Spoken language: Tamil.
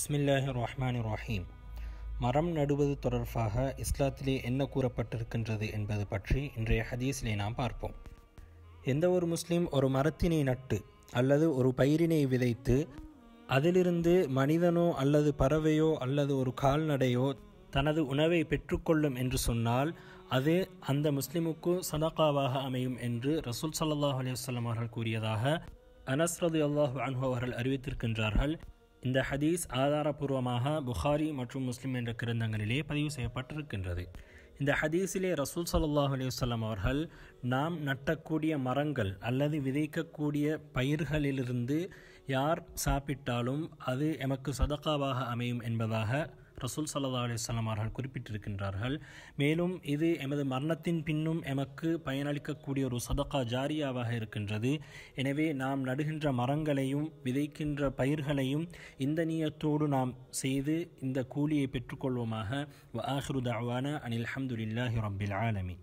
பிஸ்மில்லாஹி ரஹ்மான் ரஹீம் மரம் நடுவது தொடர்பாக இஸ்லாத்திலே என்ன கூறப்பட்டிருக்கின்றது என்பது பற்றி இன்றைய ஹதீஸிலே நாம் பார்ப்போம் எந்த ஒரு முஸ்லீம் ஒரு மரத்தினை நட்டு அல்லது ஒரு பயிரினை விதைத்து அதிலிருந்து மனிதனோ அல்லது பறவையோ அல்லது ஒரு கால்நடையோ தனது உணவை பெற்றுக்கொள்ளும் என்று சொன்னால் அது அந்த முஸ்லிமுக்கு சதகாவாக அமையும் என்று ரசூல் சல்லாஹ் அலி வல்லம் அவர்கள் கூறியதாக அனஸ்ரது அல்லாஹ் அனுபவர்கள் அவர்கள் அறிவித்திருக்கின்றார்கள் இந்த ஹதீஸ் ஆதாரபூர்வமாக புகாரி மற்றும் முஸ்லிம் என்ற கிரந்தங்களிலே பதிவு செய்யப்பட்டிருக்கின்றது இந்த ஹதீஸிலே ரசூல் சல்லாஹ் அலிவசல்லாம் அவர்கள் நாம் நட்டக்கூடிய மரங்கள் அல்லது விதைக்கக்கூடிய பயிர்களிலிருந்து யார் சாப்பிட்டாலும் அது எமக்கு சதக்காவாக அமையும் என்பதாக ரசூல் சல்லா அலிஸ்லாம் அவர்கள் குறிப்பிட்டிருக்கின்றார்கள் மேலும் இது எமது மரணத்தின் பின்னும் எமக்கு பயனளிக்கக்கூடிய ஒரு சதக்கா ஜாரியாவாக இருக்கின்றது எனவே நாம் நடுகின்ற மரங்களையும் விதைக்கின்ற பயிர்களையும் இந்த நீயத்தோடு நாம் செய்து இந்த கூலியை பெற்றுக்கொள்வோமாக வ ஆஹ்ருதாவான அனில் அஹமதுல்லாஹி ரபில் ஆலமி